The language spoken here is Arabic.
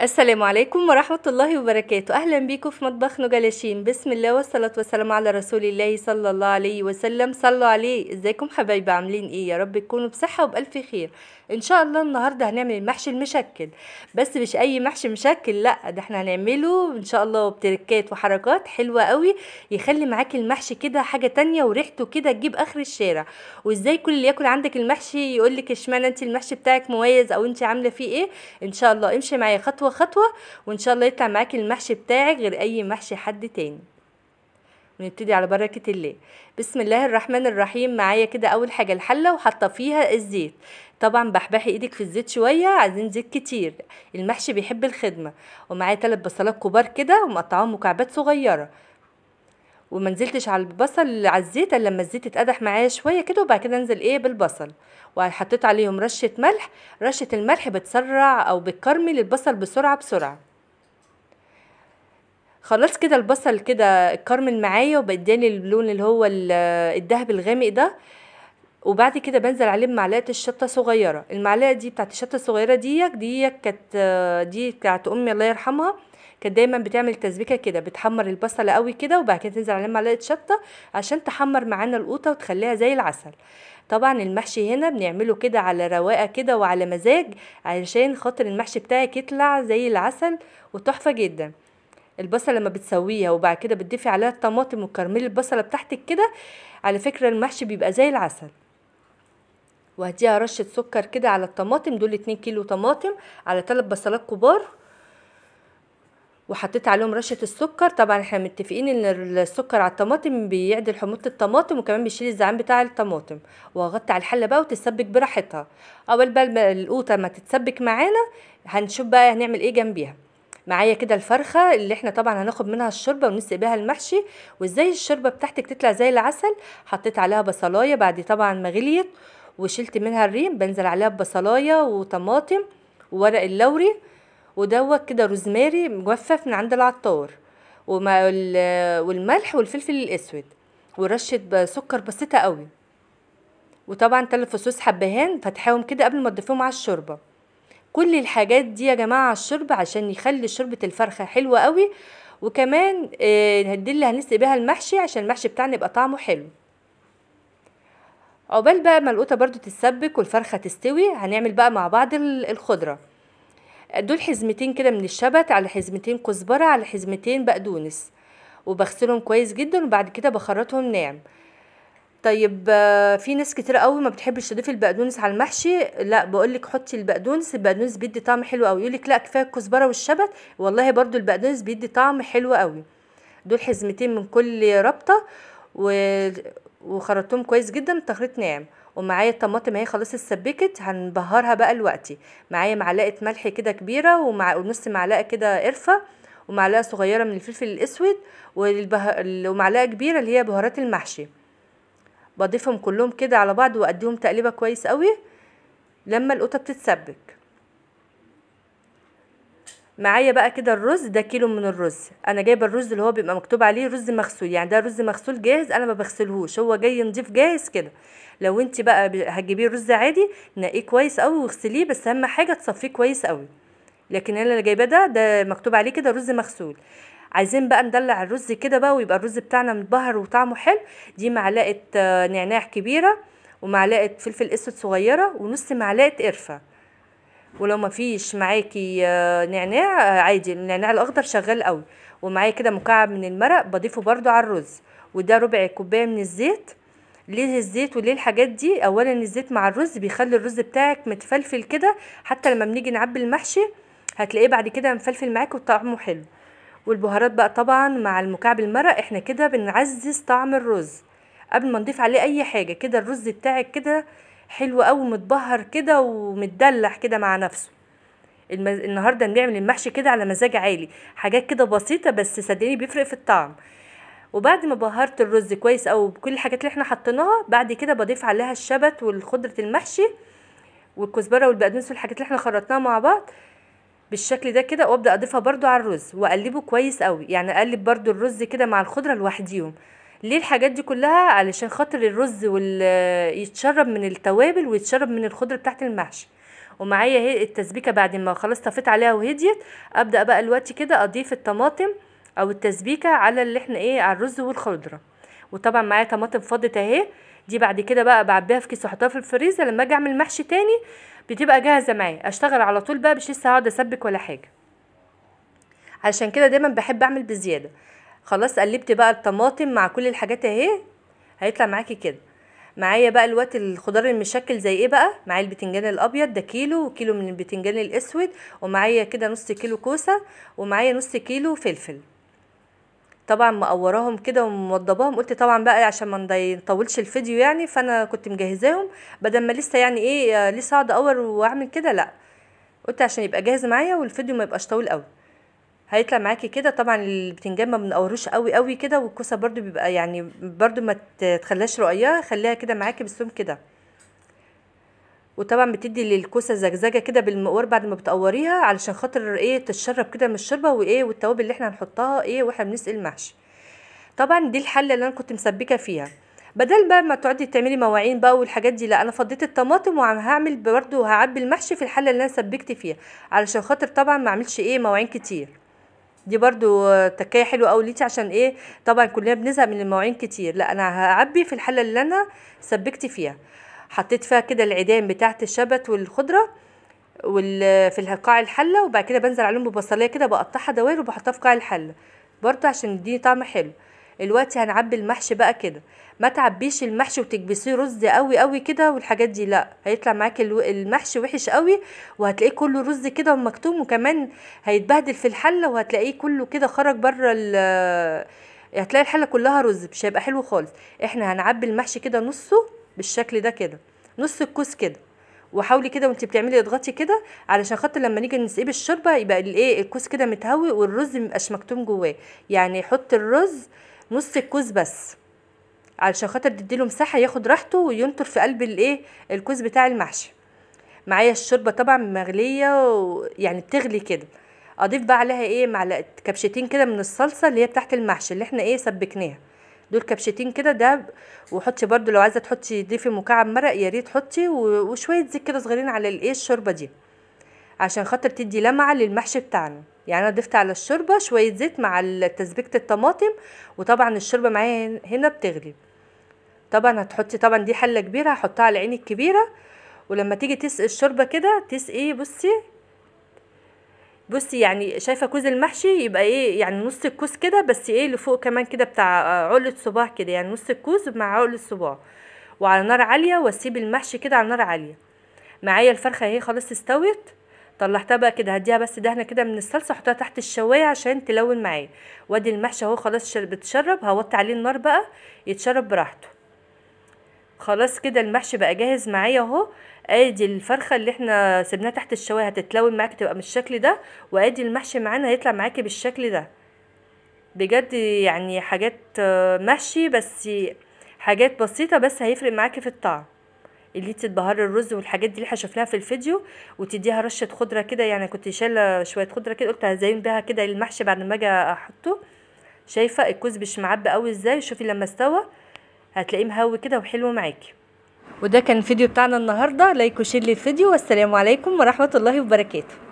السلام عليكم ورحمة الله وبركاته أهلا بيكم في مطبخ نجلاشين بسم الله والصلاة والسلام على رسول الله صلى الله عليه وسلم صلوا عليه ازيكم حبايبي عاملين ايه يا رب تكونوا بصحة وبألف خير ان شاء الله النهارده هنعمل محشي المشكل بس مش اي محشي مشكل لا ده احنا هنعمله ان شاء الله بتركات وحركات حلوه قوي يخلي معاك المحشي كده حاجه تانية وريحته كده تجيب اخر الشارع وازاي كل اللي ياكل عندك المحشي يقول لك اشمعنى انت المحشي بتاعك مميز او انت عامله فيه ايه ان شاء الله امشي معايا خطوه خطوه وان شاء الله يطلع معاك المحشي بتاعك غير اي محشي حد تاني ونبتدي على بركة الله بسم الله الرحمن الرحيم معايا كده أول حاجة الحلة وحاطة فيها الزيت طبعا بحبحي ايدك في الزيت شويه عايزين زيت كتير المحشي بيحب الخدمه ومعايا ثلاث بصلات كبار كده ومقطعاهم مكعبات صغيره ومنزلتش على البصل على الزيت الا لما الزيت اتقدح معايا شويه كده وبعد كده انزل ايه بالبصل وحطيت عليهم رشه ملح رشه الملح بتسرع او بتكرمل البصل بسرعه بسرعه خلاص كده البصل كده اتكرمل معايا وبداني اللون اللي هو الذهب الغامق ده وبعد كده بنزل عليه بمعلقه الشطه صغيره المعلقه دي بتاعت الشطه الصغيره ديك ديك كانت دي بتاعت امي الله يرحمها كانت دايما بتعمل تسبيكه كده بتحمر البصله قوي كده وبعد كده تنزل عليه معلقه شطه عشان تحمر معانا القوطه وتخليها زي العسل طبعا المحشي هنا بنعمله كده على رواقه كده وعلى مزاج علشان خاطر المحشي بتاعك يطلع زي العسل وتحفه جدا البصله لما بتسويها وبعد كده بتضيفي عليها الطماطم وكرميل البصله بتاعتك كده على فكره المحشي بيبقى زي العسل وهديها رشه سكر كده على الطماطم دول اتنين كيلو طماطم على تلات بصلات كبار وحطيت عليهم رشه السكر طبعا احنا متفقين ان السكر على الطماطم بيعدل حموضه الطماطم وكمان بيشيل الزعان بتاع الطماطم وهغطي على الحله بقى وتتسبك براحتها اول بقى القوطه ما تتسبك معانا هنشوف بقى هنعمل ايه جنبيها معايا كده الفرخه اللي احنا طبعا هناخد منها الشوربه ونسقي بيها المحشي وازاي الشوربه بتاعتك تطلع زي العسل حطيت عليها بصلايه بعد طبعا ما غليت وشلت منها الريم بنزل عليها ببصلايه وطماطم وورق اللوري ودوت كده روزماري مجفف من عند العطار ومع والملح والفلفل الاسود ورشه سكر بسيطه قوي وطبعا ثلاث فصوص حبهان فتحاهم كده قبل ما تضيفهم على الشوربه كل الحاجات دي يا جماعه على الشوربه عشان يخلي شوربه الفرخه حلوه قوي وكمان آه، دي اللي هنسقي بيها المحشي عشان المحشي بتاعنا يبقى طعمه حلو عقبال بقى ما القوطه برده تتسبك والفرخه تستوي هنعمل بقى مع بعض الخضره دول حزمتين كده من الشبت على حزمتين كزبره على حزمتين بقدونس وبغسلهم كويس جدا وبعد كده بخرطهم ناعم طيب في ناس كتير قوي ما بتحبش تضيف البقدونس على المحشي لا بقولك حطي البقدونس البقدونس بيدي طعم حلو قوي يقولك لا كفايه الكزبره والشبت والله برضو البقدونس بيدي طعم حلو قوي دول حزمتين من كل ربطه و... وخرطتهم كويس جدا التخليط ناعم ومعايا الطماطم اهي خلاص اتسبكت هنبهرها بقى دلوقتي معايا معلقه ملح كده كبيره ومع ونص معلقه كده قرفه ومعلقه صغيره من الفلفل الاسود والبه... ومعلقه كبيره اللي هي بهارات المحشي بضيفهم كلهم كده على بعض واديهم تقليبه كويس قوي لما القطه بتتسبك معايا بقى كده الرز ده كيلو من الرز انا جايبه الرز اللي هو بيبقى مكتوب عليه رز مغسول يعني ده رز مغسول جاهز انا ما بغسلهوش هو جاي نضيف جاهز كده لو انت بقى هتجيبيه رز عادي نقيه كويس قوي واغسليه بس اهم حاجه تصفيه كويس قوي لكن انا اللي جايباه ده ده مكتوب عليه كده رز مغسول عايزين بقى ندلع الرز كده بقى ويبقى الرز بتاعنا متبهر وطعمه حلو دي معلقه آه، نعناع كبيره ومعلقه فلفل اسود صغيره ونص معلقه قرفه ولو ما فيش معاكي آه، نعناع آه، عادي النعناع الاخضر شغال قوي ومعايا كده مكعب من المرق بضيفه برده على الرز وده ربع كوبايه من الزيت ليه الزيت وليه الحاجات دي اولا الزيت مع الرز بيخلي الرز بتاعك متفلفل كده حتى لما بنيجي نعبي المحشي هتلاقيه بعد كده مفلفل معاك وطعمه حلو والبهارات بقى طبعا مع المكعب المرق احنا كده بنعزز طعم الرز قبل ما نضيف عليه اي حاجه كده الرز بتاعك كده حلو قوي متبهر كده ومتدلع كده مع نفسه المز... النهارده بنعمل المحشي كده على مزاج عالي حاجات كده بسيطه بس صدقني بيفرق في الطعم وبعد ما بهرت الرز كويس او بكل الحاجات اللي احنا حطيناها بعد كده بضيف عليها الشبت والخضره المحشي والكزبره والبقدونس والحاجات اللي احنا خرطناها مع بعض بالشكل ده كده وابدا اضيفها برده على الرز واقلبه كويس قوي يعني اقلب برده الرز كده مع الخضره لوحديهم ليه الحاجات دي كلها علشان خاطر الرز وال يتشرب من التوابل ويتشرب من الخضر بتاعت المحشي ومعايا اهي التسبيكه بعد ما خلاص طفيت عليها وهديت ابدا بقى الوقت كده اضيف الطماطم او التسبيكه على اللي احنا ايه على الرز والخضره وطبعا معايا طماطم فضت اهي دي بعد كده بقى بعبيها في كيس واحطها في الفريزر لما اجي اعمل محشي تاني بتبقى جاهزه معايا اشتغل على طول بقى مش لسه هقعد اسبك ولا حاجه علشان كده دايما بحب اعمل بزياده خلاص قلبت بقى الطماطم مع كل الحاجات اهي هيطلع معاكي كده معايا بقى الوقت الخضار المشكل زي ايه بقى معايا البتنجان الابيض ده كيلو وكيلو من البتنجان الاسود ومعايا كده نص كيلو كوسه ومعايا نص كيلو فلفل طبعا مقوراهم كده وموضباهم قلت طبعا بقى عشان ما نطولش الفيديو يعني فانا كنت مجهزاهم بدل ما لسه يعني ايه لسه اقعد اقور واعمل كده لا قلت عشان يبقى جاهز معايا والفيديو ما يبقاش طويل قوي هيطلع معاكي كده طبعا البتنجان ما بنقوروش قوي قوي كده والكوسه برده بيبقى يعني برده ما تخليهاش رؤيه خليها كده معاكي بالسوم كده وطبعا بتدي للكوسه زجزجه كده بالمقور بعد ما بتقوريها علشان خاطر ايه تتشرب كده من الشوربه وايه والتوابل اللي احنا هنحطها ايه واحنا بنسقي المحشي طبعا دي الحله اللي انا كنت مسبكه فيها بدل بقى ما تقعدي تعملي مواعين بقى والحاجات دي لا انا فضيت الطماطم وهعمل برده هعبي المحشي في الحله اللي انا سبكت فيها علشان خاطر طبعا ما اعملش ايه مواعين كتير دي برضو تكايه حلوه قوي ليكي عشان ايه طبعا كلنا بنزهق من المواعين كتير لا انا هعبي في الحله اللي انا سبكت فيها حطيت فيها كده العيدان بتاعت الشبت والخضره وال في قاع الحله وبعد كده بنزل عليهم ببصليه كده بقطعها دوائر وبحطها في قاع الحله برضو عشان يديني طعم حلو دلوقتي هنعبي المحشي بقى كده ما تعبيش المحشي وتكبسيه رز قوي قوي كده والحاجات دي لا هيطلع معاكي المحشي وحش قوي وهتلاقيه كله رز كده ومكتوم وكمان هيتبهدل في الحله وهتلاقيه كله كده خرج بره هتلاقي الحله كلها رز مش هيبقى حلو خالص احنا هنعبي المحشي كده نصه بالشكل ده كده نص الكوس كده وحاولي كده وانت بتعملي اضغطي كده علشان خاطر لما نيجي نسقيه بالشوربه يبقى الايه الكوس كده متهوي والرز ميبقاش مكتوم جواه يعني حط الرز نص الكوز بس علشان خاطر تديله مساحه ياخد راحته وينطر في قلب الايه الكوز بتاع المحشي معايا الشوربه طبعا مغليه يعني بتغلي كده اضيف بقى عليها ايه معلقه كبشتين كده من الصلصه اللي هي بتاعه المحشي اللي احنا ايه سبكناها دول كبشتين كده ده وحطي برده لو عايزه تحطي ضيفي مكعب مرق يا ريت حطي وشويه زيت كده صغيرين على الايه الشوربه دي عشان خاطر تدي لمعه للمحشي بتاعنا يعني انا ضفت على الشوربه شويه زيت مع تسبيكه الطماطم وطبعا الشوربه معايا هنا بتغلي طبعا هتحطي طبعا دي حله كبيره هحطها على عيني الكبيره ولما تيجي تسقي الشوربه كده تسقي إيه، بصي بصي يعني شايفه كوز المحشي يبقى ايه يعني نص الكوز كده بس ايه اللي فوق كمان كده بتاع عقله صباع كده يعني نص الكوز مع عقله صباع وعلى نار عاليه واسيب المحشي كده على نار عاليه معايا الفرخه اهي خلاص استوت طلعتها بقى كده هديها بس دهنه كده من الصلصه احطها تحت الشوايه عشان تلون معايا وادي المحشي اهو خلاص بتشرب هوطي عليه النار بقى يتشرب براحته خلاص كده المحشي بقى جاهز معايا اهو ادي الفرخه اللي احنا سيبناها تحت الشوايه هتتلون معاك تبقى بالشكل ده وادي المحشي معانا هيطلع معاكي بالشكل ده بجد يعني حاجات محشي بس حاجات بسيطه بس هيفرق معاكي في الطعم اللي بهار الرز والحاجات دي اللي احنا شفناها في الفيديو وتديها رشه خضره كده يعني كنت شايله شويه خضره كده قلت هزين بيها كده إيه المحشي بعد ما اجي احطه شايفه الكوز مش معبي قوي ازاي شوفي لما استوى هتلاقيه مهوي كده وحلو معاكي وده كان الفيديو بتاعنا النهارده لايك وشير للفيديو والسلام عليكم ورحمه الله وبركاته